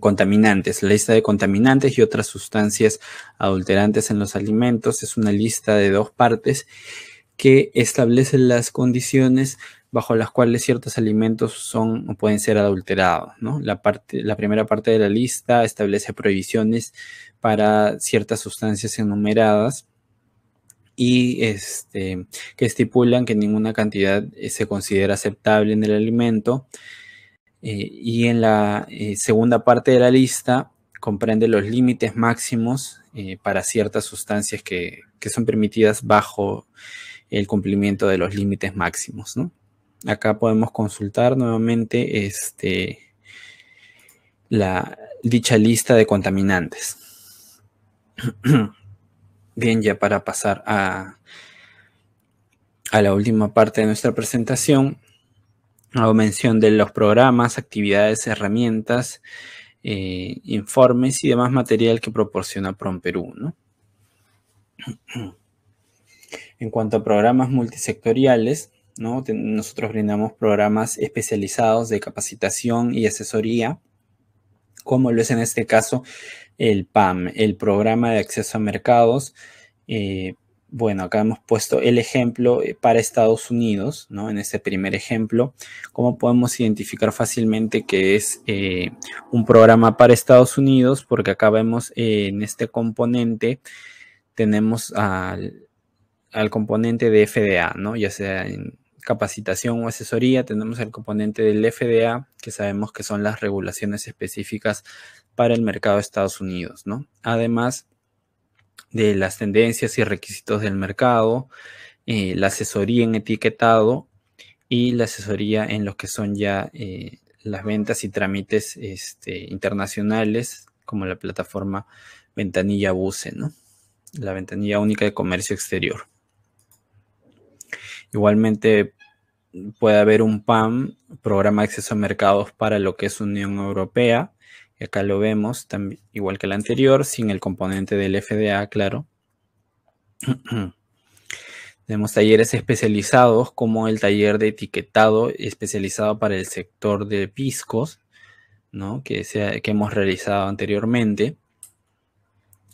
Contaminantes. La lista de contaminantes y otras sustancias adulterantes en los alimentos es una lista de dos partes que establecen las condiciones bajo las cuales ciertos alimentos son o pueden ser adulterados. La, parte, la primera parte de la lista establece prohibiciones para ciertas sustancias enumeradas y este, que estipulan que ninguna cantidad eh, se considera aceptable en el alimento. Eh, y en la eh, segunda parte de la lista comprende los límites máximos para ciertas sustancias que, que son permitidas bajo el cumplimiento de los límites máximos. Acá podemos consultar nuevamente este, la, dicha lista de contaminantes. Bien, ya para pasar a, a la última parte de nuestra presentación, hago mención de los programas, actividades, herramientas, eh, informes y demás material que proporciona PROMPERÚ. ¿no? En cuanto a programas multisectoriales, nosotros brindamos programas especializados de capacitación y asesoría, como lo es en este caso el PAM, el programa de acceso a mercados. Eh, bueno, acá hemos puesto el ejemplo eh, para Estados Unidos, ¿no? En este primer ejemplo, ¿cómo podemos identificar fácilmente que es eh, un programa para Estados Unidos? Porque acá vemos en este componente, tenemos al, al componente de FDA, ¿no? Ya sea en capacitación o asesoría, tenemos el componente del FDA, que sabemos que son las regulaciones específicas para el mercado de Estados Unidos, ¿no? Además de las tendencias y requisitos del mercado, eh, la asesoría en etiquetado y la asesoría en lo que son ya eh, las ventas y trámites este, internacionales, como la plataforma Ventanilla Buse, ¿no? La ventanilla única de comercio exterior. Igualmente puede haber un PAM, Programa de Acceso a Mercados para lo que es Unión Europea. Y acá lo vemos, también, igual que el anterior, sin el componente del FDA, claro. Tenemos talleres especializados como el taller de etiquetado especializado para el sector de piscos, ¿no? que, que hemos realizado anteriormente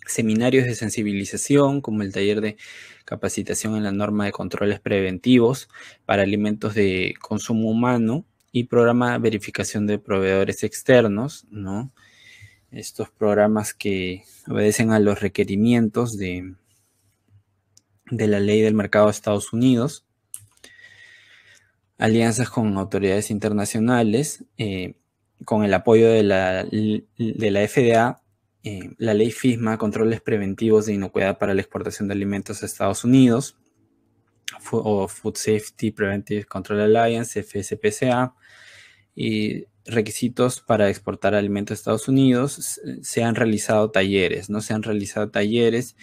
seminarios de sensibilización, como el taller de capacitación en la norma de controles preventivos para alimentos de consumo humano y programa de verificación de proveedores externos, ¿no? Estos programas que obedecen a los requerimientos de, de la ley del mercado de Estados Unidos, alianzas con autoridades internacionales, eh, con el apoyo de la, de la FDA eh, la ley FISMA, controles preventivos de inocuidad para la exportación de alimentos a Estados Unidos, o Food Safety Preventive Control Alliance, FSPCA, y requisitos para exportar alimentos a Estados Unidos, se han realizado talleres, ¿no? Se han realizado talleres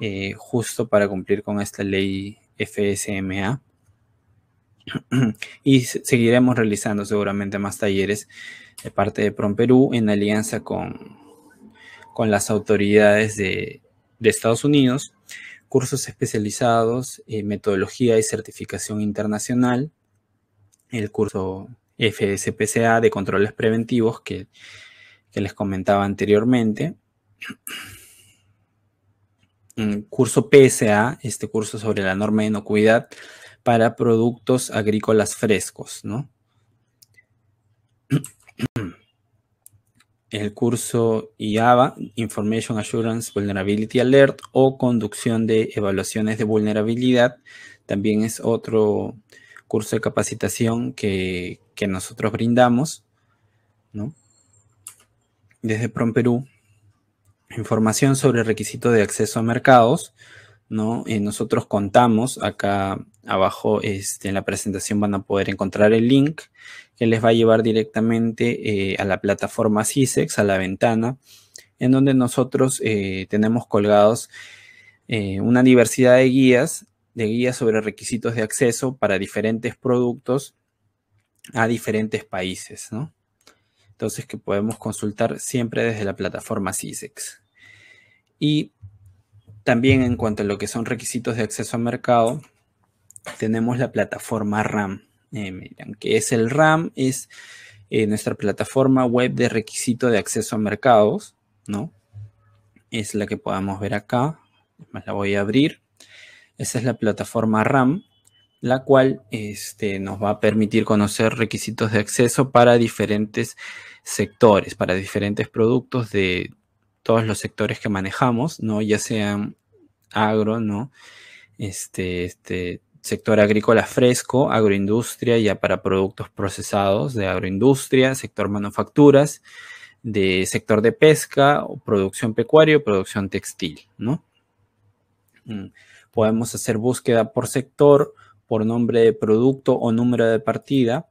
eh, justo para cumplir con esta ley FSMA. y seguiremos realizando seguramente más talleres de parte de Perú en alianza con, con las autoridades de, Estados Unidos, cursos especializados en eh, metodología y certificación internacional, el curso FSPCA de controles preventivos que, les comentaba anteriormente, un curso PSA, este curso sobre la norma de inocuidad para productos agrícolas frescos, ¿no? el curso IAVA, Information Assurance Vulnerability Alert o Conducción de Evaluaciones de Vulnerabilidad. También es otro curso de capacitación que, nosotros brindamos, ¿no? Desde PROM Información sobre requisitos de acceso a mercados, ¿no? Eh, nosotros contamos, acá abajo este, en la presentación van a poder encontrar el link que les va a llevar directamente eh, a la plataforma CISEX, a la ventana, en donde nosotros eh, tenemos colgados eh, una diversidad de guías, de guías sobre requisitos de acceso para diferentes productos a diferentes países, Entonces, que podemos consultar siempre desde la plataforma CISEX. Y también en cuanto a lo que son requisitos de acceso a mercado, tenemos la plataforma RAM eh, que es el RAM, es eh, nuestra plataforma web de requisito de acceso a mercados, ¿no? Es la que podamos ver acá, más la voy a abrir. Esa es la plataforma RAM, la cual este, nos va a permitir conocer requisitos de acceso para diferentes sectores, para diferentes productos de todos los sectores que manejamos, ¿no? Ya sean agro, ¿no? Este, este, sector agrícola fresco, agroindustria ya para productos procesados de agroindustria, sector manufacturas, de sector de pesca, producción pecuario, producción textil, ¿no? Mm, podemos hacer búsqueda por sector, por nombre de producto o número de partida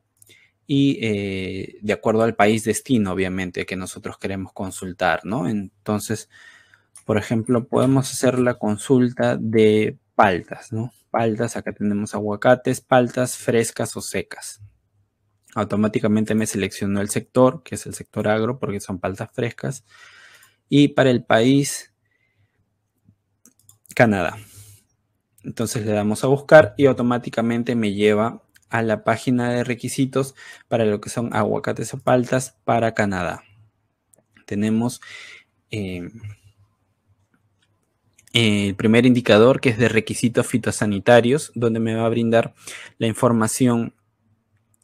y eh, de acuerdo al país destino, obviamente, que nosotros queremos consultar, ¿no? Entonces, por ejemplo, podemos hacer la consulta de paltas, ¿no? Paltas, acá tenemos aguacates, paltas frescas o secas. Automáticamente me seleccionó el sector, que es el sector agro, porque son paltas frescas. Y para el país, Canadá. Entonces le damos a buscar y automáticamente me lleva a la página de requisitos para lo que son aguacates o paltas para Canadá. Tenemos eh, el primer indicador que es de requisitos fitosanitarios, donde me va a brindar la información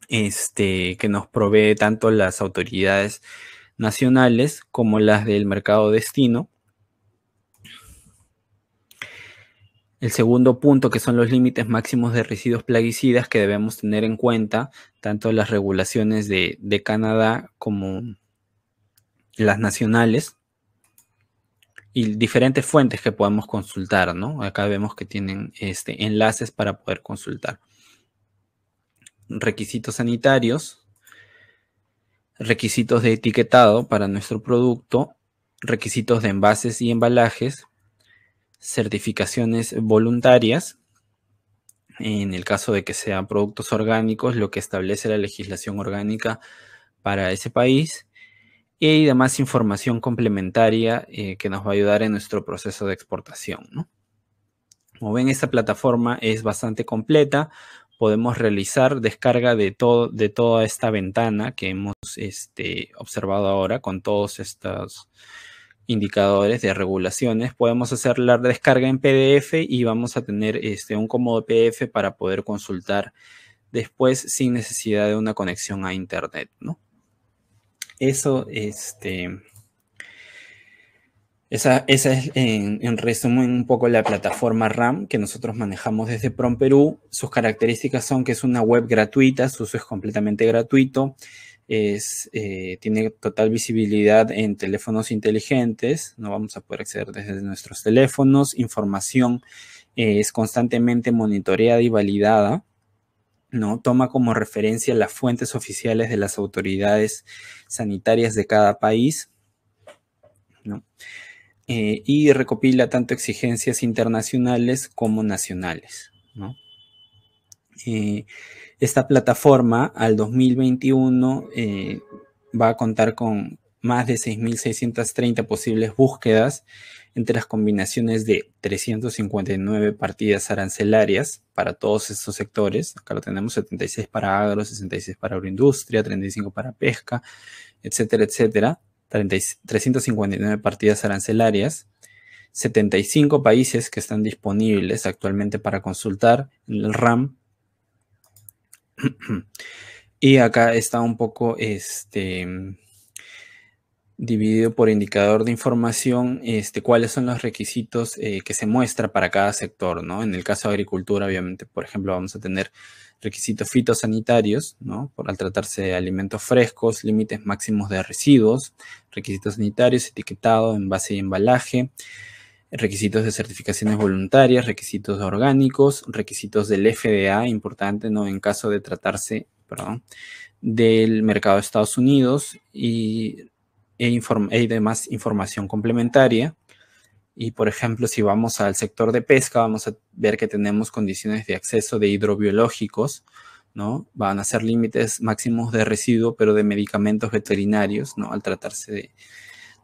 este, que nos provee tanto las autoridades nacionales como las del mercado destino. El segundo punto, que son los límites máximos de residuos plaguicidas que debemos tener en cuenta, tanto las regulaciones de, de Canadá como las nacionales y diferentes fuentes que podemos consultar, ¿no? Acá vemos que tienen este, enlaces para poder consultar. Requisitos sanitarios, requisitos de etiquetado para nuestro producto, requisitos de envases y embalajes, certificaciones voluntarias, en el caso de que sean productos orgánicos, lo que establece la legislación orgánica para ese país, y demás información complementaria eh, que nos va a ayudar en nuestro proceso de exportación. ¿no? Como ven, esta plataforma es bastante completa. Podemos realizar descarga de, todo, de toda esta ventana que hemos este, observado ahora con todos estos indicadores de regulaciones. Podemos hacer la descarga en PDF y vamos a tener este, un cómodo PDF para poder consultar después sin necesidad de una conexión a Internet. ¿no? eso, este, esa, es en, resumen un poco la plataforma RAM que nosotros manejamos desde PROM Perú. Sus características son que es una web gratuita, su uso es completamente gratuito, es, eh, tiene total visibilidad en teléfonos inteligentes, no vamos a poder acceder desde nuestros teléfonos, información eh, es constantemente monitoreada y validada ¿no? Toma como referencia las fuentes oficiales de las autoridades sanitarias de cada país, eh, y recopila tanto exigencias internacionales como nacionales, eh, esta plataforma al 2021 eh, va a contar con más de 6.630 posibles búsquedas entre las combinaciones de 359 partidas arancelarias para todos estos sectores. Acá lo tenemos 76 para agro, 66 para agroindustria, 35 para pesca, etcétera, etcétera. 359 partidas arancelarias. 75 países que están disponibles actualmente para consultar en el RAM. y acá está un poco este, dividido por indicador de información, este, cuáles son los requisitos eh, que se muestra para cada sector, ¿no? En el caso de agricultura, obviamente, por ejemplo, vamos a tener requisitos fitosanitarios, ¿no? Por, al tratarse de alimentos frescos, límites máximos de residuos, requisitos sanitarios, etiquetado, envase y embalaje, requisitos de certificaciones voluntarias, requisitos orgánicos, requisitos del FDA, importante, ¿no? En caso de tratarse, perdón, del mercado de Estados Unidos y y e e demás información complementaria. Y por ejemplo, si vamos al sector de pesca, vamos a ver que tenemos condiciones de acceso de hidrobiológicos, ¿no? Van a ser límites máximos de residuo, pero de medicamentos veterinarios, ¿no? Al tratarse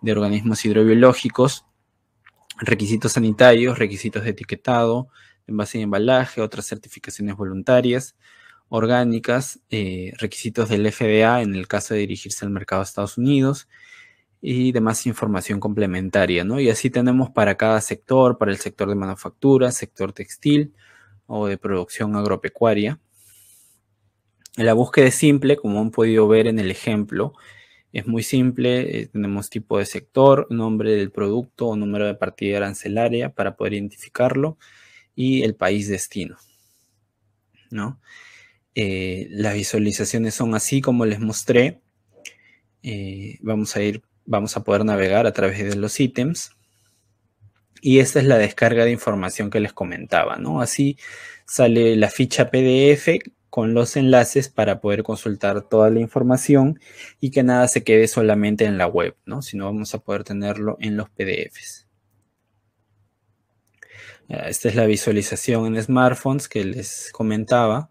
de, organismos hidrobiológicos, requisitos sanitarios, requisitos de etiquetado, envase y embalaje, otras certificaciones voluntarias, orgánicas, eh, requisitos del FDA en el caso de dirigirse al mercado de Estados Unidos, y demás información complementaria, ¿no? Y así tenemos para cada sector, para el sector de manufactura, sector textil o de producción agropecuaria. La búsqueda es simple, como han podido ver en el ejemplo. Es muy simple, eh, tenemos tipo de sector, nombre del producto o número de partida arancelaria para poder identificarlo y el país destino, ¿no? Eh, las visualizaciones son así como les mostré. Eh, vamos a ir vamos a poder navegar a través de los ítems. Y esta es la descarga de información que les comentaba, ¿no? Así sale la ficha PDF con los enlaces para poder consultar toda la información y que nada se quede solamente en la web, ¿no? Sino vamos a poder tenerlo en los PDFs. Esta es la visualización en smartphones que les comentaba.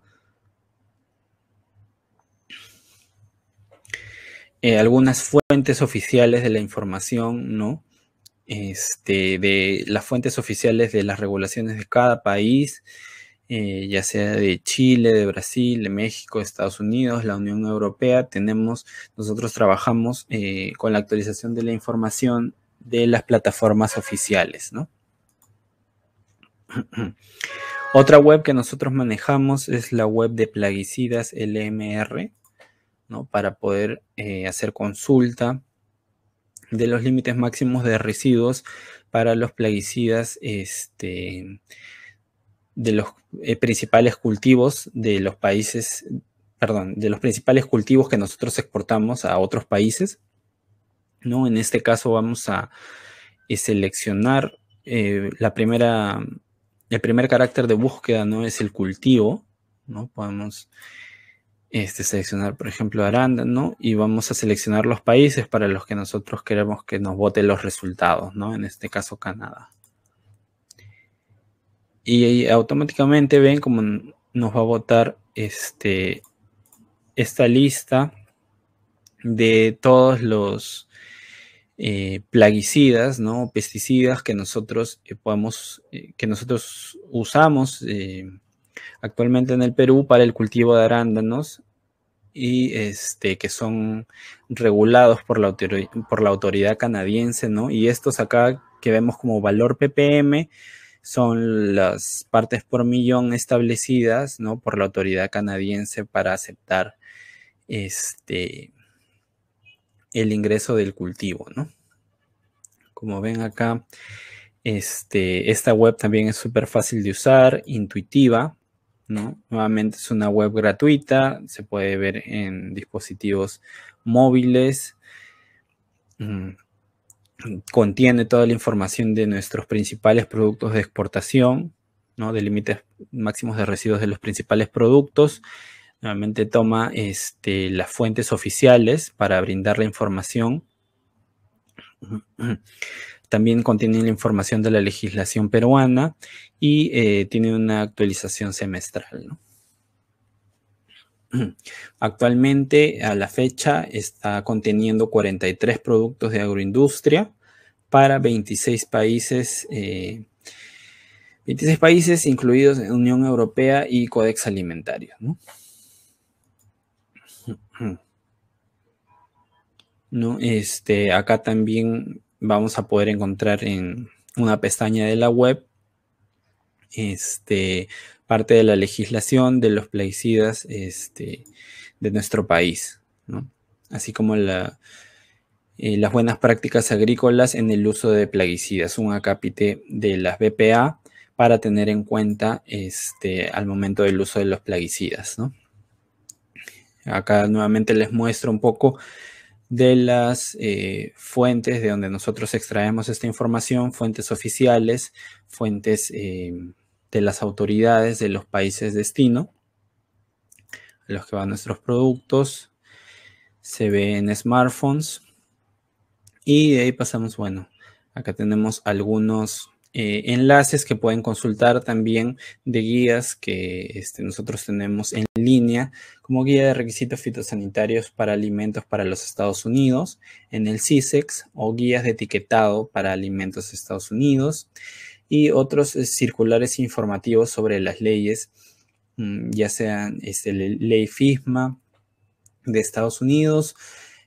Eh, algunas fuentes oficiales de la información, ¿no? Este, de las fuentes oficiales de las regulaciones de cada país, eh, ya sea de Chile, de Brasil, de México, de Estados Unidos, la Unión Europea, tenemos, nosotros trabajamos eh, con la actualización de la información de las plataformas oficiales, ¿no? Otra web que nosotros manejamos es la web de plaguicidas LMR, ¿no? para poder eh, hacer consulta de los límites máximos de residuos para los plaguicidas este, de los eh, principales cultivos de los países, perdón, de los principales cultivos que nosotros exportamos a otros países. ¿no? En este caso vamos a eh, seleccionar la primera, el primer carácter de búsqueda, ¿no? Es el cultivo, ¿no? Podemos este, seleccionar, por ejemplo, Aranda, ¿no? Y vamos a seleccionar los países para los que nosotros queremos que nos vote los resultados, ¿no? En este caso, Canadá. Y automáticamente ven cómo nos va a votar este, esta lista de todos los eh, plaguicidas, ¿no? Pesticidas que nosotros eh, podemos, eh, que nosotros usamos actualmente en el Perú para el cultivo de arándanos y este, que son regulados por la, por la autoridad canadiense, ¿no? Y estos acá que vemos como valor ppm son las partes por millón establecidas, ¿no? Por la autoridad canadiense para aceptar este, el ingreso del cultivo, ¿no? Como ven acá, este, esta web también es súper fácil de usar, intuitiva, ¿no? Nuevamente es una web gratuita, se puede ver en dispositivos móviles. Mm, contiene toda la información de nuestros principales productos de exportación, ¿no? De límites máximos de residuos de los principales productos. Nuevamente toma este, las fuentes oficiales para brindar la información también contiene la información de la legislación peruana y eh, tiene una actualización semestral. Actualmente, a la fecha, está conteniendo 43 productos de agroindustria para 26 países, 26 eh, países incluidos en Unión Europea y Codex Alimentario. ¿no? Este, acá también vamos a poder encontrar en una pestaña de la web este, parte de la legislación de los plaguicidas este, de nuestro país, así como la, eh, las buenas prácticas agrícolas en el uso de plaguicidas, un acápite de las BPA para tener en cuenta este, al momento del uso de los plaguicidas. ¿no? Acá nuevamente les muestro un poco de las eh, fuentes de donde nosotros extraemos esta información, fuentes oficiales, fuentes eh, de las autoridades de los países destino, a los que van nuestros productos, se ve en smartphones y de ahí pasamos, bueno, acá tenemos algunos eh, enlaces que pueden consultar también de guías que este, nosotros tenemos en línea como guía de requisitos fitosanitarios para alimentos para los Estados Unidos en el CISEX o guías de etiquetado para alimentos de Estados Unidos y otros eh, circulares informativos sobre las leyes, mm, ya sean este, ley FISMA de Estados Unidos,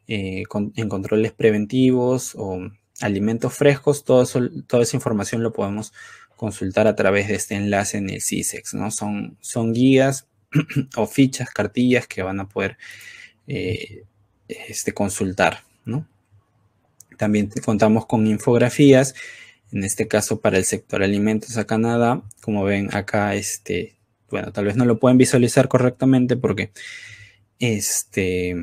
eh, en controles preventivos o alimentos frescos, toda esa información lo podemos consultar a través de este enlace en el CISEX, ¿no? Son, son guías o fichas, cartillas que van a poder eh, este, consultar, ¿no? También contamos con infografías, en este caso para el sector alimentos a Canadá, como ven acá, este, bueno, tal vez no lo pueden visualizar correctamente porque este,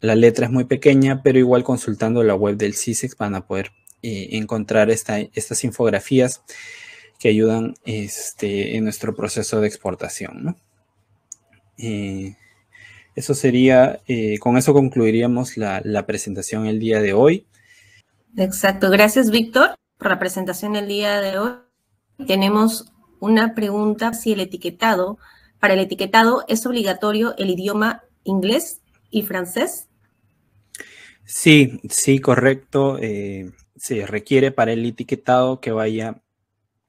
la letra es muy pequeña, pero igual consultando la web del CISEX van a poder eh, encontrar esta, estas infografías que ayudan este, en nuestro proceso de exportación. Eh, eso sería, eh, con eso concluiríamos la, presentación el día de hoy. Exacto, gracias Víctor por la presentación el día de hoy. Tenemos una pregunta si el etiquetado, para el etiquetado es obligatorio el idioma inglés y francés. Sí, sí, correcto. Eh, se requiere para el etiquetado que vaya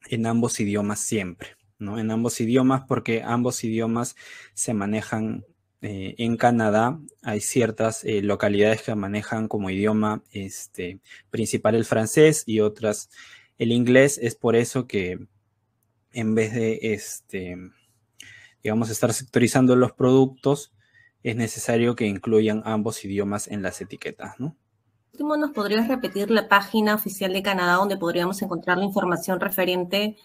en ambos idiomas siempre, ¿no? En ambos idiomas porque ambos idiomas se manejan eh, en Canadá. Hay ciertas eh, localidades que manejan como idioma este, principal el francés y otras el inglés. Es por eso que en vez de, este, digamos, estar sectorizando los productos, es necesario que incluyan ambos idiomas en las etiquetas, ¿no? ¿nos podrías repetir la página oficial de Canadá donde podríamos encontrar la información referente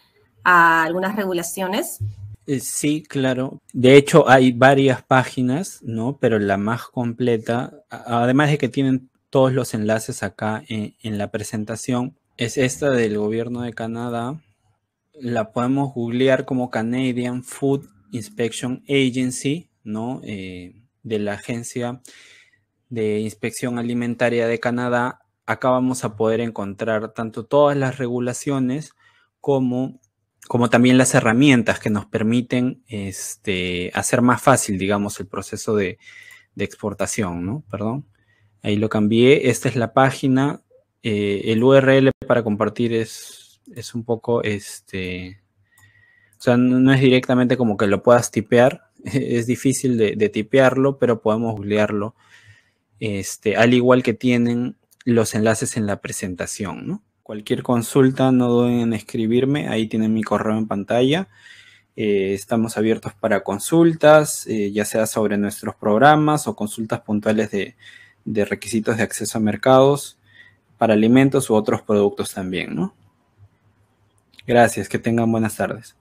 a algunas regulaciones? Eh, sí, claro. De hecho, hay varias páginas, ¿no? Pero la más completa, además de que tienen todos los enlaces acá en, la presentación, es esta del gobierno de Canadá. La podemos googlear como Canadian Food Inspection Agency, ¿no? Eh, de la Agencia de Inspección Alimentaria de Canadá, acá vamos a poder encontrar tanto todas las regulaciones como, como también las herramientas que nos permiten este, hacer más fácil, digamos, el proceso de, exportación, ¿no? Perdón. Ahí lo cambié. Esta es la página. Eh, el URL para compartir es, es un poco este. O sea, no es directamente como que lo puedas tipear, es difícil de, tipearlo, pero podemos googlearlo. Este, al igual que tienen los enlaces en la presentación. Cualquier consulta, no duden en escribirme, ahí tienen mi correo en pantalla. Eh, estamos abiertos para consultas, eh, ya sea sobre nuestros programas o consultas puntuales de, de, requisitos de acceso a mercados para alimentos u otros productos también, ¿no? Gracias, que tengan buenas tardes.